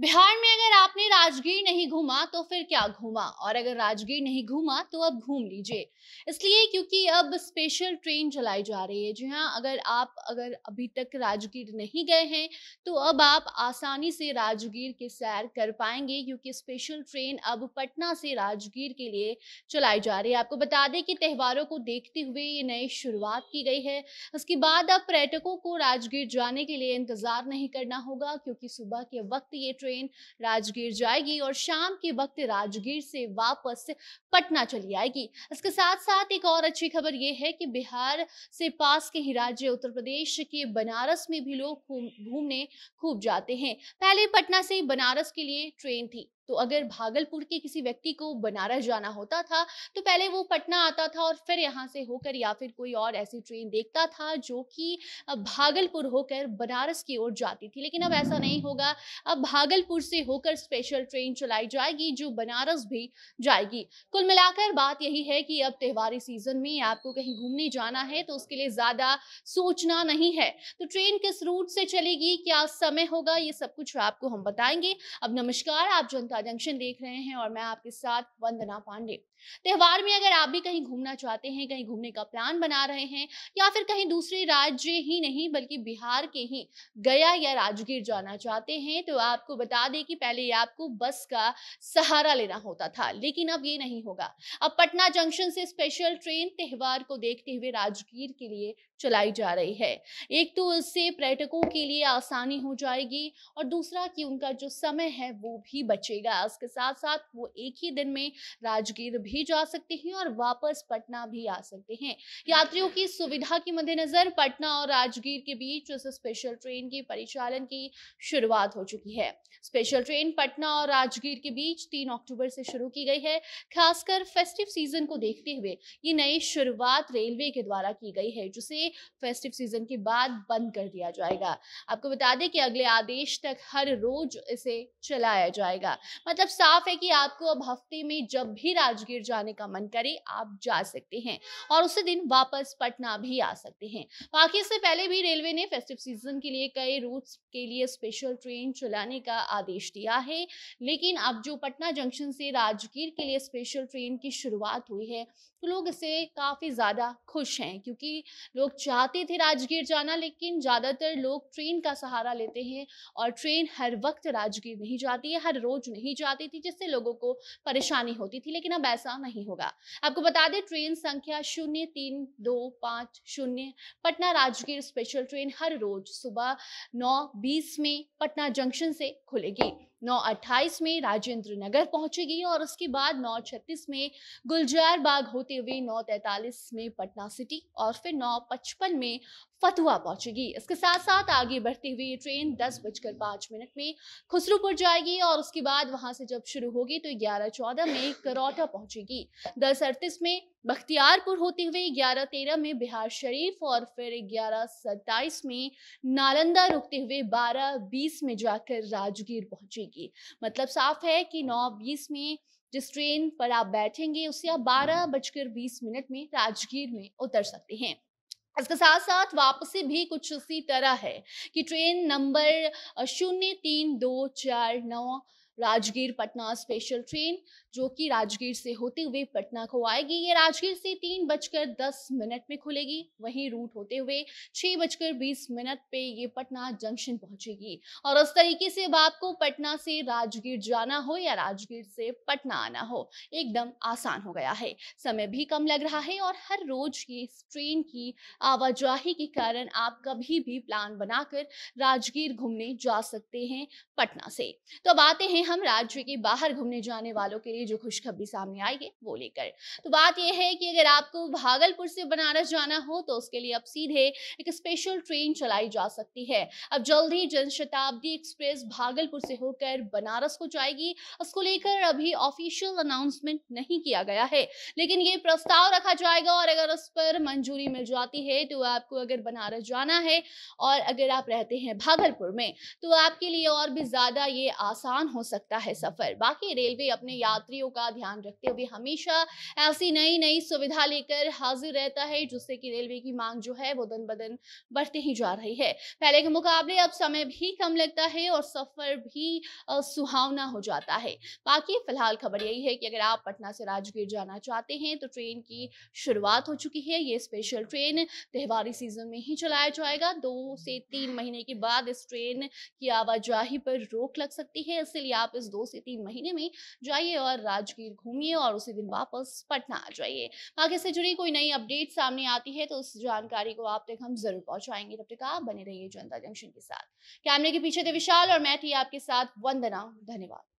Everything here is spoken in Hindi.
बिहार में अगर आपने राजगीर नहीं घूमा तो फिर क्या घूमा और अगर राजगीर नहीं घूमा तो अब घूम लीजिए इसलिए क्योंकि अब स्पेशल ट्रेन चलाई जा रही है जी हाँ अगर आप अगर अभी तक राजगीर नहीं गए हैं तो अब आप आसानी से राजगीर की सैर कर पाएंगे क्योंकि स्पेशल ट्रेन अब पटना से राजगीर के लिए चलाई जा रही है आपको बता दें कि त्यौहारों को देखते हुए ये नई शुरुआत की गई है उसके बाद अब पर्यटकों को राजगीर जाने के लिए इंतज़ार नहीं करना होगा क्योंकि सुबह के वक्त ये ट्रेन ट्रेन राजगीर जाएगी और शाम के वक्त राजगीर से वापस पटना चली आएगी इसके साथ साथ एक और अच्छी खबर ये है कि बिहार से पास के ही राज्य उत्तर प्रदेश के बनारस में भी लोग घूमने खूब जाते हैं पहले पटना से बनारस के लिए ट्रेन थी तो अगर भागलपुर के किसी व्यक्ति को बनारस जाना होता था तो पहले वो पटना आता था और फिर यहाँ से होकर या फिर कोई और ऐसी ट्रेन देखता था जो कि भागलपुर होकर बनारस की ओर जाती थी लेकिन अब ऐसा नहीं होगा अब भागलपुर से होकर स्पेशल ट्रेन चलाई जाएगी जो बनारस भी जाएगी कुल मिलाकर बात यही है कि अब त्योहारी सीजन में आपको कहीं घूमने जाना है तो उसके लिए ज्यादा सोचना नहीं है तो ट्रेन किस रूट से चलेगी क्या समय होगा ये सब कुछ आपको हम बताएंगे अब नमस्कार आप जनता का जंक्शन देख रहे हैं और मैं आपके साथ वंदना पांडे त्यौहार में अगर आप भी कहीं घूमना चाहते हैं कहीं घूमने का प्लान बना रहे हैं या फिर कहीं दूसरे राज्य ही नहीं बल्कि बिहार के ही गया या राजगीर जाना चाहते हैं तो आपको बता दें कि पहले आपको बस का सहारा लेना होता था लेकिन अब ये नहीं होगा अब पटना जंक्शन से स्पेशल ट्रेन त्यौहार को देखते हुए राजगीर के लिए चलाई जा रही है एक तो इससे पर्यटकों के लिए आसानी हो जाएगी और दूसरा कि उनका जो समय है वो भी बचेगा रहेगा उसके साथ साथ वो एक ही दिन में राजगीर भी जा सकते हैं और वापस पटना भी आ सकते हैं यात्रियों की सुविधा के मद्देनजर पटना और राजगीर के बीच उस स्पेशल ट्रेन के परिचालन की शुरुआत हो चुकी है स्पेशल ट्रेन पटना और राजगीर के बीच तीन अक्टूबर से शुरू की गई है खासकर फेस्टिव सीजन को देखते हुए ये नई शुरुआत रेलवे के द्वारा की गई है जिसे फेस्टिव सीजन के बाद बंद कर दिया जाएगा आपको बता दें कि अगले आदेश तक हर रोज इसे चलाया जाएगा मतलब साफ है कि आपको अब हफ्ते में जब भी राजगीर जाने का मन करे आप जा सकते हैं और उसी दिन वापस पटना भी आ सकते हैं बाकी इससे पहले भी रेलवे ने फेस्टिव सीजन के लिए कई रूट्स के लिए स्पेशल ट्रेन चलाने का आदेश दिया है लेकिन अब जो पटना जंक्शन से राजगीर के लिए स्पेशल ट्रेन की शुरुआत हुई है तो लोग इससे काफ़ी ज़्यादा खुश हैं क्योंकि लोग चाहते थे राजगीर जाना लेकिन ज़्यादातर लोग ट्रेन का सहारा लेते हैं और ट्रेन हर वक्त राजगीर नहीं जाती है हर रोज नहीं नहीं जाती थी जिससे लोगों को परेशानी होती थी लेकिन अब ऐसा नहीं होगा आपको बता दें ट्रेन संख्या शून्य तीन दो पाँच शून्य पटना राजगीर स्पेशल ट्रेन हर रोज सुबह नौ बीस में पटना जंक्शन से खुलेगी नौ अट्ठाईस में राजेंद्र नगर पहुंचेगी और उसके बाद नौ छत्तीस में गुलजार बाग होते हुए नौ तैतालीस में पटना सिटी और फिर नौ पचपन में फतुआ पहुंचेगी इसके साथ साथ आगे बढ़ते हुए ट्रेन दस बजकर पाँच मिनट में खुसरूपुर जाएगी और उसके बाद वहां से जब शुरू होगी तो ग्यारह चौदह में करौटा पहुंचेगी दस अड़तीस में बख्तियारपुर होते हुए 11 तेरह में बिहार शरीफ और फिर 11 सत्ताईस में नालंदा रुकते हुए 12 बीस में जाकर राजगीर पहुंचेगी मतलब साफ है कि 9 बीस में जिस ट्रेन पर आप बैठेंगे उससे आप बारह बजकर बीस मिनट में राजगीर में उतर सकते हैं इसके साथ साथ वापसी भी कुछ उसी तरह है कि ट्रेन नंबर शून्य तीन दो चार नौ राजगीर पटना स्पेशल ट्रेन जो कि राजगीर से होते हुए पटना को आएगी ये राजगीर से तीन बजकर दस मिनट में खुलेगी वहीं रूट होते हुए छह बजकर बीस मिनट पे ये पटना जंक्शन पहुंचेगी और उस तरीके से अब आपको पटना से राजगीर जाना हो या राजगीर से पटना आना हो एकदम आसान हो गया है समय भी कम लग रहा है और हर रोज ये ट्रेन की आवाजाही के कारण आप कभी भी प्लान बनाकर राजगीर घूमने जा सकते हैं पटना से तो अब आते हैं हम राज्य के बाहर घूमने जाने वालों के लिए जो खुशखबरी सामने आई है वो लेकर तो बात यह है कि अगर आपको भागलपुर से बनारस जाना हो तो उसके लिए अब सीधे एक स्पेशल ट्रेन चलाई जा सकती है अब जल्द ही जनशताब्दी एक्सप्रेस भागलपुर से होकर बनारस को जाएगी उसको लेकर अभी ऑफिशियल अनाउंसमेंट नहीं किया गया है लेकिन ये प्रस्ताव रखा जाएगा और अगर उस पर मंजूरी मिल जाती है तो आपको अगर बनारस जाना है और अगर आप रहते हैं भागलपुर में तो आपके लिए और भी ज्यादा ये आसान हो सकता सकता है सफर बाकी रेलवे अपने यात्रियों का ध्यान रखते हुए हमेशा ऐसी नई नई सुविधा लेकर हाजिर रहता है जिससे कि रेलवे की मांग जो है वो दिन बदन बढ़ती ही जा रही है पहले के मुकाबले अब समय भी कम लगता है और सफर भी सुहावना हो जाता है बाकी फिलहाल खबर यही है कि अगर आप पटना से राजगीर जाना चाहते हैं तो ट्रेन की शुरुआत हो चुकी है ये स्पेशल ट्रेन त्योहारी सीजन में ही चलाया जाएगा दो से तीन महीने के बाद इस ट्रेन की आवाजाही पर रोक लग सकती है इसलिए आप इस दो से तीन महीने में जाइए और राजगीर घूमिए और उसी दिन वापस पटना आ जाइए बाकी से जुड़ी कोई नई अपडेट सामने आती है तो उस जानकारी को आप तक हम जरूर पहुंचाएंगे तब तक आप बने रहिए जनता जंक्शन के साथ कैमरे के पीछे थे विशाल और मैं थी आपके साथ वंदना धन्यवाद